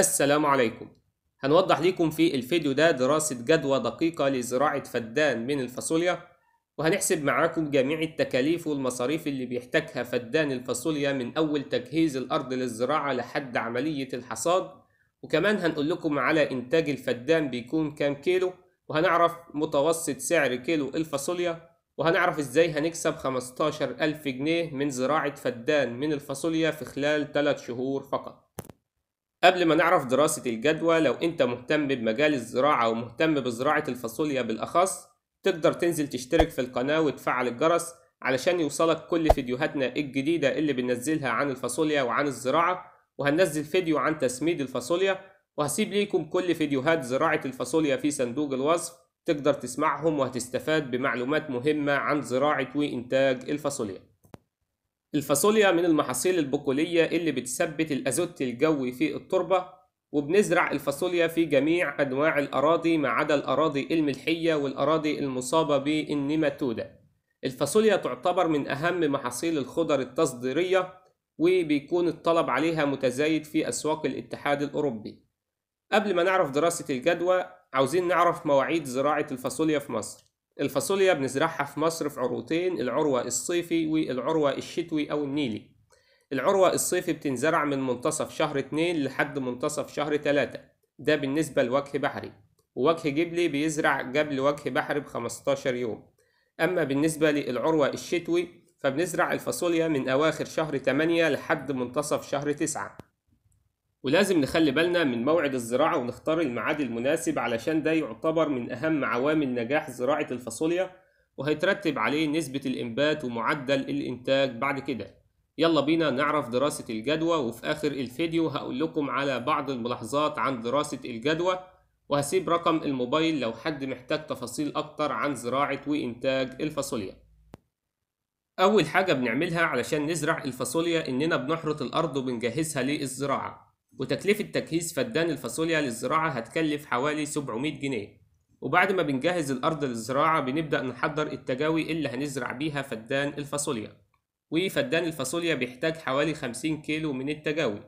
السلام عليكم هنوضح لكم في الفيديو ده دراسة جدوى دقيقة لزراعة فدان من الفاصوليا وهنحسب معاكم جميع التكاليف والمصاريف اللي بيحتاجها فدان الفاصوليا من أول تجهيز الأرض للزراعة لحد عملية الحصاد وكمان هنقول لكم على إنتاج الفدان بيكون كام كيلو وهنعرف متوسط سعر كيلو الفاصوليا وهنعرف ازاي هنكسب 15 ألف جنيه من زراعة فدان من الفاصوليا في خلال 3 شهور فقط قبل ما نعرف دراسة الجدوى لو أنت مهتم بمجال الزراعة ومهتم بزراعة الفاصوليا بالأخص تقدر تنزل تشترك في القناة وتفعل الجرس علشان يوصلك كل فيديوهاتنا الجديدة اللي بننزلها عن الفاصوليا وعن الزراعة وهننزل فيديو عن تسميد الفاصوليا وهسيب ليكم كل فيديوهات زراعة الفاصوليا في صندوق الوصف تقدر تسمعهم وهتستفاد بمعلومات مهمة عن زراعة وإنتاج الفاصوليا الفاصوليا من المحاصيل البقولية اللي بتثبت الأزوت الجوي في التربة وبنزرع الفاصوليا في جميع أنواع الأراضي ما عدا الأراضي الملحية والأراضي المصابة بالنيماتودة الفاصوليا تعتبر من أهم محاصيل الخضر التصديرية وبيكون الطلب عليها متزايد في أسواق الاتحاد الأوروبي قبل ما نعرف دراسة الجدوى عاوزين نعرف مواعيد زراعة الفاصوليا في مصر الفاصوليا بنزرعها في مصر في عروتين العروة الصيفي والعروة الشتوي أو النيلي العروة الصيفي بتنزرع من منتصف شهر اتنين لحد منتصف شهر تلاتة ده بالنسبة لوجه بحري ووجه جبلي بيزرع قبل وجه بحري بخمستاشر يوم أما بالنسبة للعروة الشتوي فبنزرع الفاصوليا من أواخر شهر تمانية لحد منتصف شهر تسعة ولازم نخلي بالنا من موعد الزراعة ونختار الميعاد المناسب علشان ده يعتبر من أهم عوامل نجاح زراعة الفاصوليا وهيترتب عليه نسبة الإنبات ومعدل الإنتاج بعد كده يلا بينا نعرف دراسة الجدوى وفي آخر الفيديو هقول لكم على بعض الملاحظات عن دراسة الجدوى وهسيب رقم الموبايل لو حد محتاج تفاصيل أكتر عن زراعة وإنتاج الفاصوليا أول حاجة بنعملها علشان نزرع الفاصوليا إننا بنحرث الأرض وبنجهزها للزراعة وتكلفة تجهيز فدان الفاصوليا للزراعة هتكلف حوالي 700 جنيه وبعد ما بنجهز الأرض للزراعة بنبدأ نحضر التجاوي اللي هنزرع بيها فدان الفاصوليا وفدان الفاصوليا بيحتاج حوالي 50 كيلو من التجاوي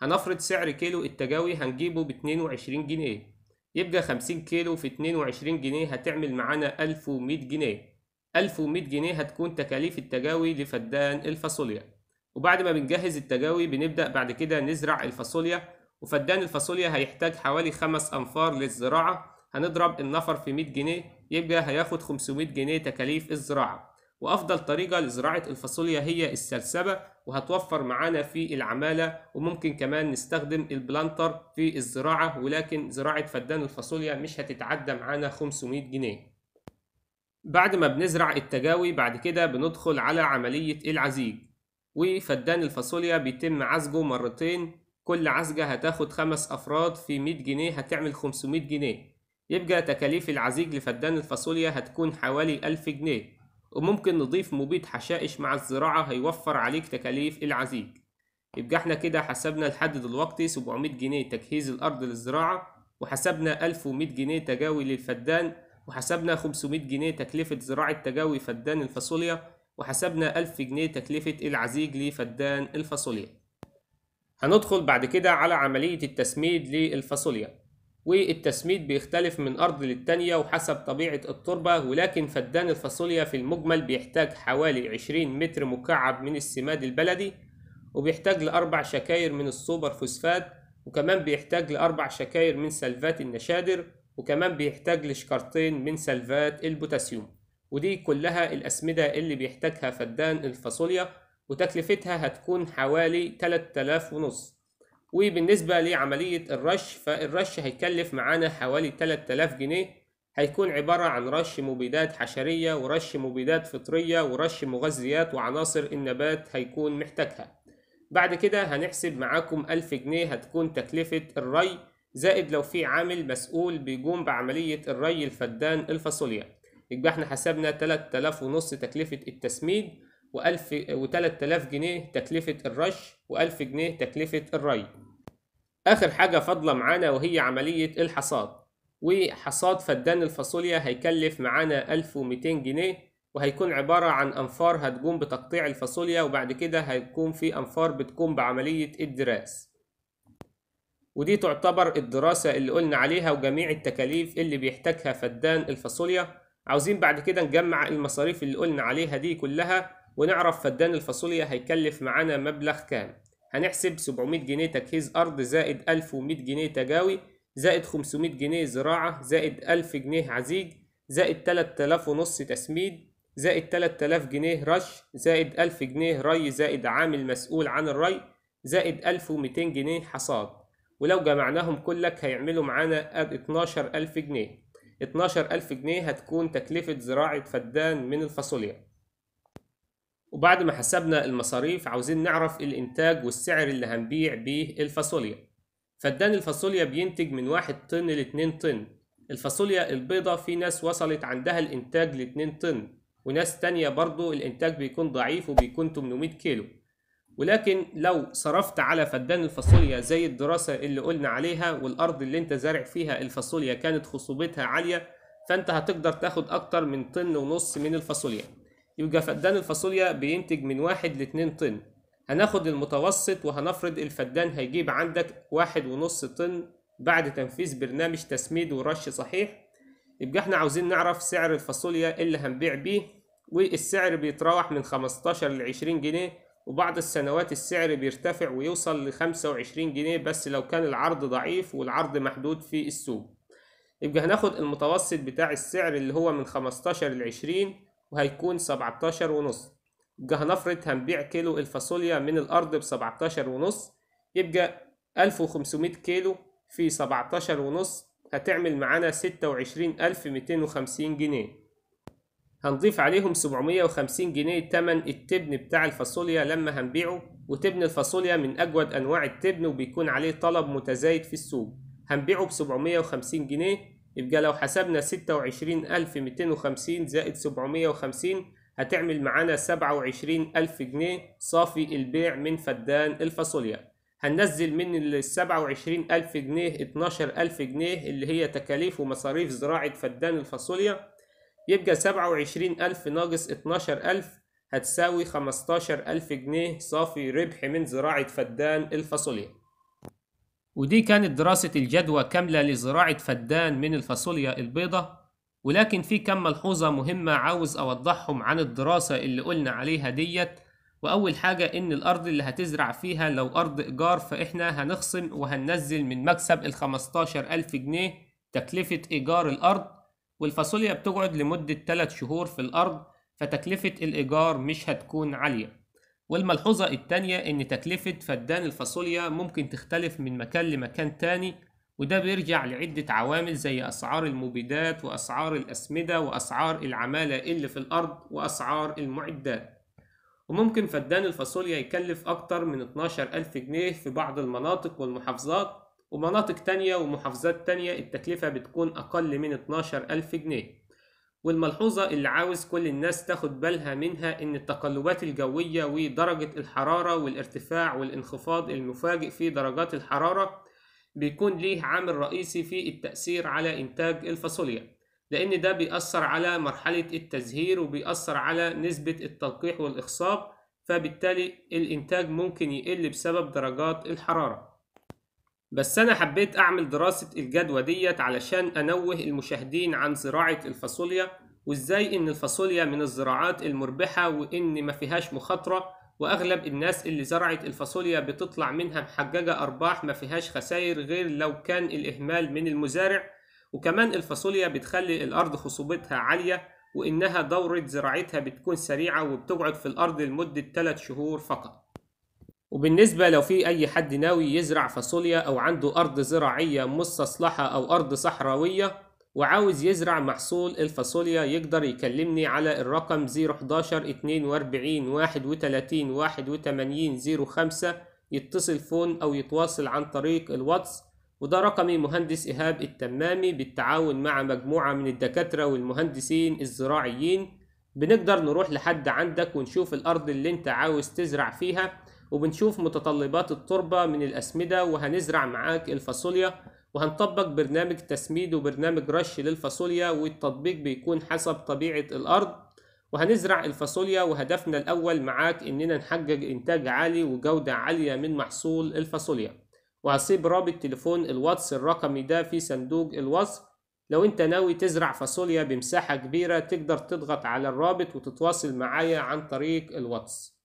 هنفرض سعر كيلو التجاوي هنجيبه ب 22 جنيه يبقى 50 كيلو في 22 جنيه هتعمل معانا 1100 جنيه 1100 جنيه هتكون تكاليف التجاوي لفدان الفاصوليا وبعد ما بنجهز التجاوي بنبدأ بعد كده نزرع الفاصوليا وفدان الفاصوليا هيحتاج حوالي خمس أنفار للزراعة هنضرب النفر في 100 جنيه يبقى هياخد 500 جنيه تكاليف الزراعة وأفضل طريقة لزراعة الفاصوليا هي السلسبة وهتوفر معانا في العمالة وممكن كمان نستخدم البلانتر في الزراعة ولكن زراعة فدان الفاصوليا مش هتتعدى معانا 500 جنيه بعد ما بنزرع التجاوي بعد كده بندخل على عملية العزيج وفدان الفاصوليا بيتم عزجه مرتين كل عزجة هتاخد خمس أفراد في مية جنيه هتعمل خمسمية جنيه يبقى تكاليف العزيج لفدان الفاصوليا هتكون حوالي ألف جنيه وممكن نضيف مبيد حشائش مع الزراعة هيوفر عليك تكاليف العزيج يبقى احنا كده حسبنا لحد دلوقتي 700 جنيه تجهيز الأرض للزراعة وحسبنا 1100 جنيه تجاوي للفدان وحسبنا 500 جنيه تكلفة زراعة تجاوي فدان الفاصوليا وحسبنا 1000 جنيه تكلفة العزيج لفدان الفاصوليا هندخل بعد كده على عملية التسميد للفاصوليا والتسميد بيختلف من أرض للتانية وحسب طبيعة التربة ولكن فدان الفاصوليا في المجمل بيحتاج حوالي 20 متر مكعب من السماد البلدي وبيحتاج لأربع شكاير من السوبر فوسفات وكمان بيحتاج لأربع شكاير من سلفات النشادر وكمان بيحتاج لشكرتين من سلفات البوتاسيوم ودي كلها الأسمدة اللي بيحتاجها فدان الفاصوليا وتكلفتها هتكون حوالي 3000 ونص وبالنسبة لعملية الرش فالرش هيكلف معانا حوالي 3000 جنيه هيكون عبارة عن رش مبيدات حشرية ورش مبيدات فطرية ورش مغذيات وعناصر النبات هيكون محتاجها بعد كده هنحسب معاكم 1000 جنيه هتكون تكلفة الري زائد لو في عامل مسؤول بيقوم بعملية الري الفدان الفاصوليا يبقى احنا حسبنا 3000 ونص تكلفة التسميد و1000 و3000 جنيه تكلفة الرش و1000 جنيه تكلفة الري آخر حاجة فاضلة معانا وهي عملية الحصاد وحصاد فدان الفاصوليا هيكلف معانا 1200 جنيه وهيكون عبارة عن أنفار هتقوم بتقطيع الفاصوليا وبعد كده هيكون في أنفار بتقوم بعملية الدراس ودي تعتبر الدراسة اللي قلنا عليها وجميع التكاليف اللي بيحتاجها فدان الفاصوليا عاوزين بعد كده نجمع المصاريف اللي قلنا عليها دي كلها ونعرف فدان الفاصوليا هيكلف معانا مبلغ كام هنحسب 700 جنيه تجهيز أرض زائد 1100 جنيه تجاوي زائد 500 جنيه زراعة زائد 1000 جنيه عزيج زائد 3000 ونص تسميد زائد 3000 جنيه رش زائد 1000 جنيه ري زائد عامل مسؤول عن الري زائد 1200 جنيه حصاد ولو جمعناهم كلك هيعملوا معانا 12000 جنيه 12000 جنيه هتكون تكلفة زراعة فدان من الفاصوليا وبعد ما حسبنا المصاريف عاوزين نعرف الإنتاج والسعر اللي هنبيع بيه الفاصوليا فدان الفاصوليا بينتج من 1 طن ل 2 طن الفاصوليا البيضة في ناس وصلت عندها الإنتاج ل 2 طن وناس تانية برضو الإنتاج بيكون ضعيف وبيكون 800 كيلو ولكن لو صرفت على فدان الفاصوليا زي الدراسة اللي قلنا عليها والأرض اللي أنت زارع فيها الفاصوليا كانت خصوبتها عالية فأنت هتقدر تاخد أكتر من طن ونص من الفاصوليا يبقى فدان الفاصوليا بينتج من واحد لاتنين طن هناخد المتوسط وهنفرض الفدان هيجيب عندك واحد ونص طن بعد تنفيذ برنامج تسميد ورش صحيح يبقى احنا عاوزين نعرف سعر الفاصوليا اللي هنبيع بيه والسعر بيتراوح من 15 ل 20 جنيه وبعض السنوات السعر بيرتفع ويوصل ل 25 جنيه بس لو كان العرض ضعيف والعرض محدود في السوق يبقى هناخد المتوسط بتاع السعر اللي هو من 15 ل 20 وهيكون 17 ونص يبقى هنفرض هنبيع كيلو الفاصوليا من الارض ب 17 ونص يبقى 1500 كيلو في 17 ونص هتعمل معانا 26250 جنيه هنضيف عليهم 750 جنيه تمن التبن بتاع الفاصوليا لما هنبيعه وتبن الفاصوليا من أجود أنواع التبن وبيكون عليه طلب متزايد في السوق هنبيعه ب 750 جنيه يبقى لو حسبنا 26250 زائد 750 هتعمل معانا 27000 جنيه صافي البيع من فدان الفاصوليا هننزل من ال 27000 جنيه 12000 جنيه اللي هي تكاليف ومصاريف زراعة فدان الفاصوليا يبقى سبعة وعشرين ألف ناقص اتناشر ألف هتساوي خمستاشر ألف جنيه صافي ربح من زراعة فدان الفاصوليا ودي كانت دراسة الجدوى كاملة لزراعة فدان من الفاصوليا البيضة ولكن في كم ملحوظة مهمة عاوز أوضحهم عن الدراسة اللي قلنا عليها ديت وأول حاجة إن الأرض اللي هتزرع فيها لو أرض إيجار فإحنا هنخصم وهننزل من مكسب الخمستاشر ألف جنيه تكلفة إيجار الأرض والفاصوليا بتقعد لمدة 3 شهور في الأرض فتكلفة الإيجار مش هتكون عالية والملحوظة التانية إن تكلفة فدان الفاصوليا ممكن تختلف من مكان لمكان تاني وده بيرجع لعدة عوامل زي أسعار المبيدات وأسعار الأسمدة وأسعار العمالة اللي في الأرض وأسعار المعدات وممكن فدان الفاصوليا يكلف أكتر من 12 ألف جنيه في بعض المناطق والمحافظات ومناطق تانية ومحافظات تانية التكلفة بتكون أقل من 12000 جنيه والملحوظة اللي عاوز كل الناس تاخد بالها منها إن التقلبات الجوية ودرجة الحرارة والارتفاع والانخفاض المفاجئ في درجات الحرارة بيكون ليه عامل رئيسي في التأثير على إنتاج الفاصوليا لأن ده بيأثر على مرحلة التزهير وبيأثر على نسبة التلقيح والإخصاب فبالتالي الإنتاج ممكن يقل بسبب درجات الحرارة بس أنا حبيت أعمل دراسة الجدوى ديت علشان أنوه المشاهدين عن زراعة الفاصوليا وإزاي إن الفاصوليا من الزراعات المربحة وإن ما فيهاش مخاطرة وأغلب الناس اللي زرعت الفاصوليا بتطلع منها محججة أرباح ما فيهاش خسائر غير لو كان الإهمال من المزارع وكمان الفاصوليا بتخلي الأرض خصوبتها عالية وإنها دورة زراعتها بتكون سريعة وبتقعد في الأرض لمدة 3 شهور فقط وبالنسبة لو في أي حد ناوي يزرع فاصوليا أو عنده أرض زراعية مستصلحة أو أرض صحراوية وعاوز يزرع محصول الفاصوليا يقدر يكلمني على الرقم 011 42 31 81 05 يتصل فون أو يتواصل عن طريق الواتس وده رقمي مهندس إيهاب التمامي بالتعاون مع مجموعة من الدكاترة والمهندسين الزراعيين بنقدر نروح لحد عندك ونشوف الأرض اللي أنت عاوز تزرع فيها وبنشوف متطلبات التربة من الأسمدة وهنزرع معاك الفاصوليا وهنطبق برنامج تسميد وبرنامج رش للفاصوليا والتطبيق بيكون حسب طبيعة الأرض وهنزرع الفاصوليا وهدفنا الأول معاك إننا نحقق إنتاج عالي وجودة عالية من محصول الفاصوليا وهسيب رابط تليفون الواتس الرقمي ده في صندوق الوصف لو انت ناوي تزرع فاصوليا بمساحة كبيرة تقدر تضغط على الرابط وتتواصل معايا عن طريق الواتس